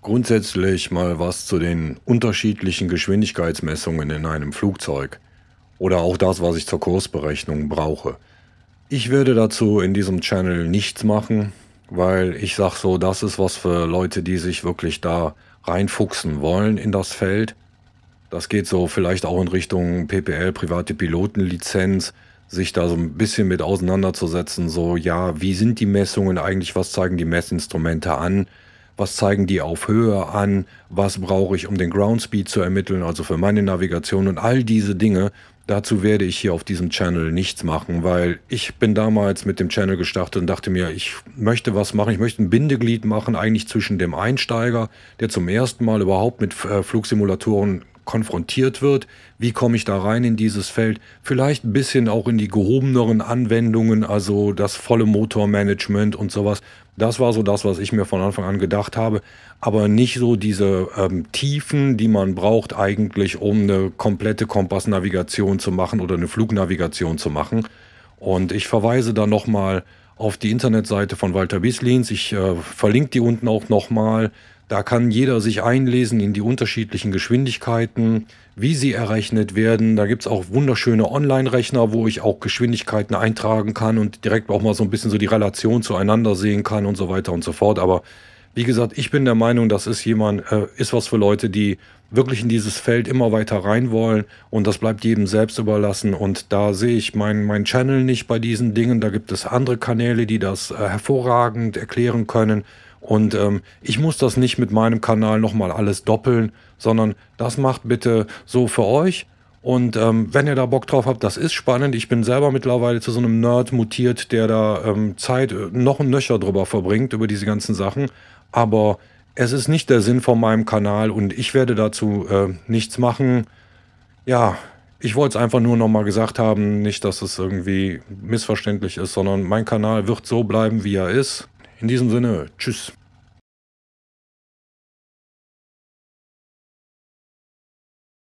Grundsätzlich mal was zu den unterschiedlichen Geschwindigkeitsmessungen in einem Flugzeug oder auch das, was ich zur Kursberechnung brauche. Ich werde dazu in diesem Channel nichts machen, weil ich sage so, das ist was für Leute, die sich wirklich da reinfuchsen wollen in das Feld. Das geht so vielleicht auch in Richtung PPL, private Pilotenlizenz, sich da so ein bisschen mit auseinanderzusetzen, so ja, wie sind die Messungen eigentlich, was zeigen die Messinstrumente an, was zeigen die auf Höhe an, was brauche ich, um den Ground Speed zu ermitteln, also für meine Navigation und all diese Dinge. Dazu werde ich hier auf diesem Channel nichts machen, weil ich bin damals mit dem Channel gestartet und dachte mir, ich möchte was machen, ich möchte ein Bindeglied machen, eigentlich zwischen dem Einsteiger, der zum ersten Mal überhaupt mit äh, Flugsimulatoren konfrontiert wird, wie komme ich da rein in dieses Feld, vielleicht ein bisschen auch in die gehobeneren Anwendungen, also das volle Motormanagement und sowas. Das war so das, was ich mir von Anfang an gedacht habe, aber nicht so diese ähm, Tiefen, die man braucht eigentlich, um eine komplette Kompassnavigation zu machen oder eine Flugnavigation zu machen. Und ich verweise da nochmal auf die Internetseite von Walter Bislins. Ich äh, verlinke die unten auch nochmal. Da kann jeder sich einlesen in die unterschiedlichen Geschwindigkeiten, wie sie errechnet werden. Da gibt es auch wunderschöne Online-Rechner, wo ich auch Geschwindigkeiten eintragen kann und direkt auch mal so ein bisschen so die Relation zueinander sehen kann und so weiter und so fort. Aber wie gesagt, ich bin der Meinung, das ist jemand, äh, ist was für Leute, die wirklich in dieses Feld immer weiter rein wollen und das bleibt jedem selbst überlassen. Und da sehe ich meinen mein Channel nicht bei diesen Dingen. Da gibt es andere Kanäle, die das äh, hervorragend erklären können. Und ähm, ich muss das nicht mit meinem Kanal nochmal alles doppeln, sondern das macht bitte so für euch und ähm, wenn ihr da Bock drauf habt, das ist spannend. Ich bin selber mittlerweile zu so einem Nerd mutiert, der da ähm, Zeit äh, noch ein Nöcher drüber verbringt, über diese ganzen Sachen. Aber es ist nicht der Sinn von meinem Kanal und ich werde dazu äh, nichts machen. Ja, ich wollte es einfach nur nochmal gesagt haben, nicht, dass es irgendwie missverständlich ist, sondern mein Kanal wird so bleiben, wie er ist. In diesem Sinne, tschüss.